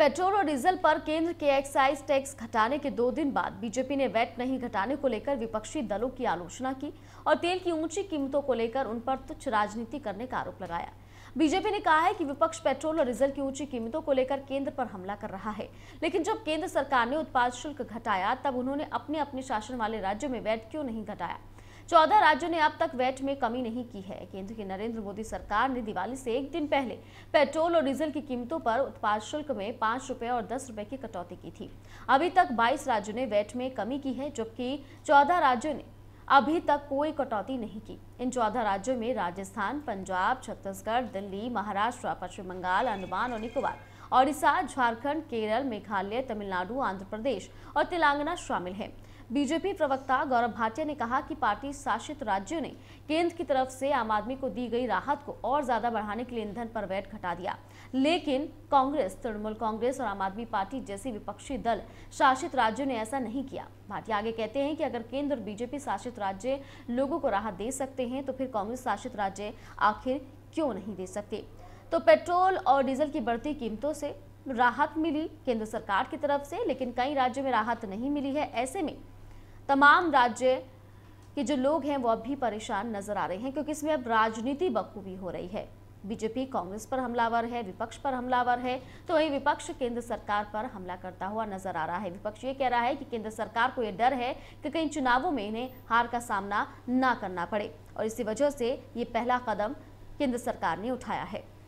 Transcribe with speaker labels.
Speaker 1: petrol और diesel पर केंद्र के एक्साइज टैक्स घटाने के दो दिन बाद बीजेपी ने वैट नहीं घटाने को लेकर विपक्षी दलों की आलोचना की और तेल की ऊंची कीमतों को लेकर उन पर तुच्छ राजनीति करने का आरोप लगाया बीजेपी ने कहा है कि विपक्ष पेट्रोल और डीजल की ऊंची कीमतों को लेकर केंद्र पर हमला कर रहा है लेकिन जब केंद्र सरकार ने उत्पाद शुल्क घटाया तब उन्होंने अपने अपने शासन वाले राज्यों में वैट क्यों नहीं घटाया चौदह राज्यों ने अब तक वैट में कमी नहीं की है केंद्र की नरेंद्र मोदी सरकार ने दिवाली से एक दिन पहले पेट्रोल और डीजल की कीमतों पर उत्पाद शुल्क में पांच रुपए और दस रुपए की कटौती की थी अभी तक बाईस राज्यों ने वैट में कमी की है जबकि चौदह राज्यों ने अभी तक कोई कटौती नहीं की इन चौदह राज्यों में राजस्थान पंजाब छत्तीसगढ़ दिल्ली महाराष्ट्र पश्चिम बंगाल अंडमान और निकोबार ओडिशा झारखंड केरल मेघालय तमिलनाडु आंध्र प्रदेश और तेलंगाना शामिल है बीजेपी प्रवक्ता गौरव भाटिया ने कहा कि पार्टी शासित राज्यों ने केंद्र की तरफ से आम आदमी को दी गई राहत को और ज्यादा बढ़ाने के लिए ईंधन पर वैट घटा दिया लेकिन कांग्रेस तृणमूल कांग्रेस और आम आदमी पार्टी जैसे विपक्षी दल शासित राज्यों ने ऐसा नहीं किया भाटिया आगे कहते हैं कि अगर केंद्र और बीजेपी शासित राज्य लोगों को राहत दे सकते हैं तो फिर कांग्रेस शासित राज्य आखिर क्यों नहीं दे सकते तो पेट्रोल और डीजल की बढ़ती कीमतों से राहत मिली केंद्र सरकार की तरफ से लेकिन कई राज्यों में राहत नहीं मिली है ऐसे में तमाम राज्य के जो लोग हैं वो अब भी परेशान नजर आ रहे हैं क्योंकि इसमें अब राजनीति बखूबी हो रही है बीजेपी कांग्रेस पर हमलावर है विपक्ष पर हमलावर है तो वही विपक्ष केंद्र सरकार पर हमला करता हुआ नजर आ रहा है विपक्ष ये कह रहा है कि केंद्र सरकार को ये डर है कि कहीं चुनावों में इन्हें हार का सामना ना करना पड़े और इसी वजह से ये पहला कदम केंद्र सरकार ने उठाया है